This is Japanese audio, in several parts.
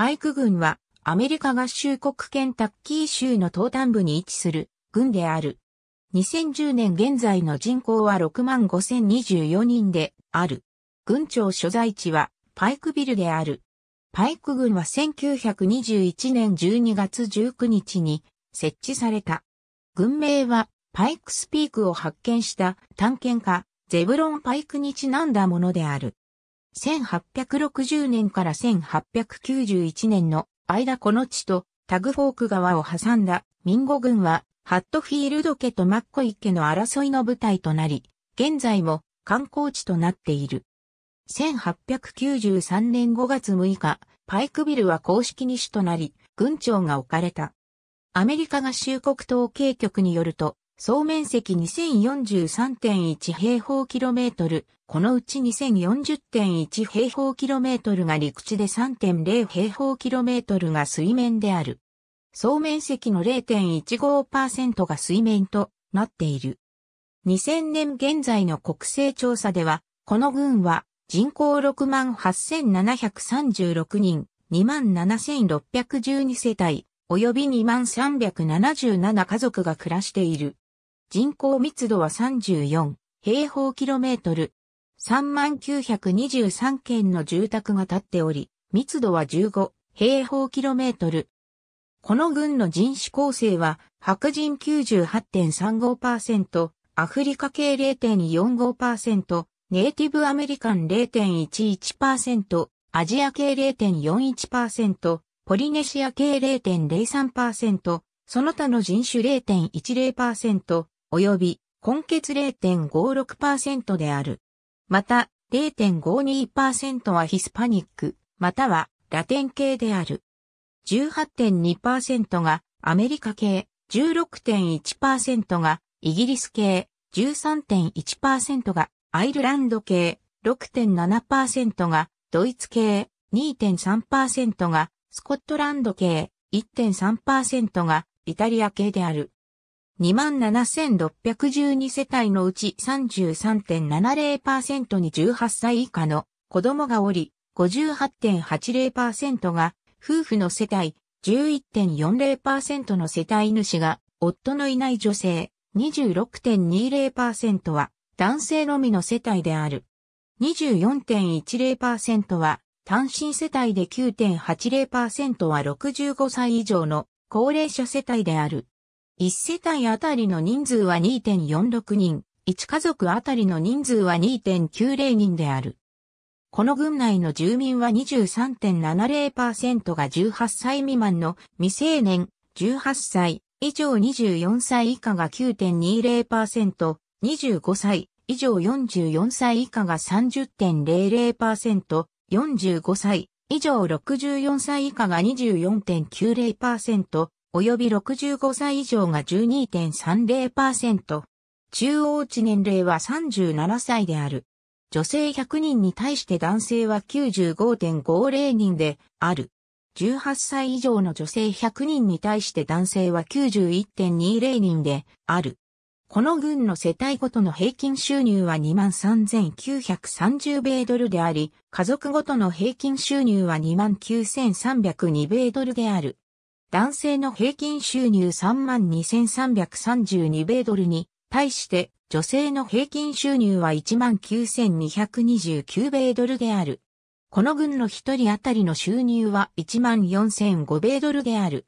パイク軍はアメリカ合衆国ケンタッキー州の東端部に位置する軍である。2010年現在の人口は65,024人である。郡庁所在地はパイクビルである。パイク軍は1921年12月19日に設置された。軍名はパイクスピークを発見した探検家ゼブロン・パイクにちなんだものである。1860年から1891年の間この地とタグフォーク川を挟んだ民語軍はハットフィールド家とマッコイ家の争いの舞台となり、現在も観光地となっている。1893年5月6日、パイクビルは公式に主となり、軍庁が置かれた。アメリカ合衆国統計局によると、総面積2043.1平方キロメートル、このうち2040.1平方キロメートルが陸地で3.0平方キロメートルが水面である。総面積の0.15%が水面となっている。2000年現在の国勢調査では、この群は人口68,736人、27,612世帯、及び2377家族が暮らしている。人口密度は34平方キロメートル。3923軒の住宅が建っており、密度は15平方キロメートル。この群の人種構成は、白人98.35%、アフリカ系0.45%、ネイティブアメリカン0.11%、アジア系0.41%、ポリネシア系0.03%、その他の人種0.10%、及び根血0.56%である。また、0.52%はヒスパニック、またはラテン系である。18.2%がアメリカ系、16.1%がイギリス系、13.1%がアイルランド系、6.7%がドイツ系、2.3%がスコットランド系、1.3%がイタリア系である。27,612世帯のうち33.70%に18歳以下の子供がおり、58.80%が夫婦の世帯、11.40%の世帯主が夫のいない女性、26.20%は男性のみの世帯である。24.10%は単身世帯で9.80%は65歳以上の高齢者世帯である。1世帯あたりの人数は2.46人、1家族あたりの人数は2.90人である。この群内の住民は23.70%が18歳未満の未成年、18歳以上24歳以下が9.20%、25歳以上44歳以下が30.00%、45歳以上64歳以下が24.90%、及び65歳以上が12.30%。中央値年齢は37歳である。女性100人に対して男性は95.50人である。18歳以上の女性100人に対して男性は91.20人である。この軍の世帯ごとの平均収入は23,930米ドルであり、家族ごとの平均収入は29,302米ドルである。男性の平均収入32,332米ドルに、対して女性の平均収入は19,229米ドルである。この軍の一人当たりの収入は14,005米ドルである。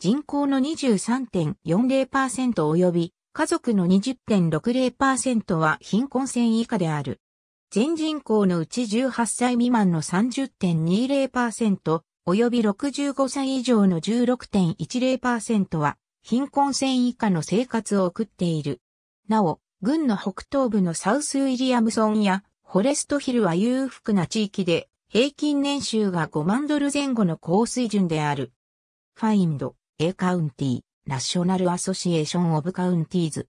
人口の23.40%及び家族の20.60%は貧困線以下である。全人口のうち18歳未満の30.20%、及び65歳以上の16.10%は、貧困線以下の生活を送っている。なお、軍の北東部のサウスウィリアムソンやフォレストヒルは裕福な地域で、平均年収が5万ドル前後の高水準である。ファインド、A カウンティ、ナショナルアソシエーションオブカウンティーズ、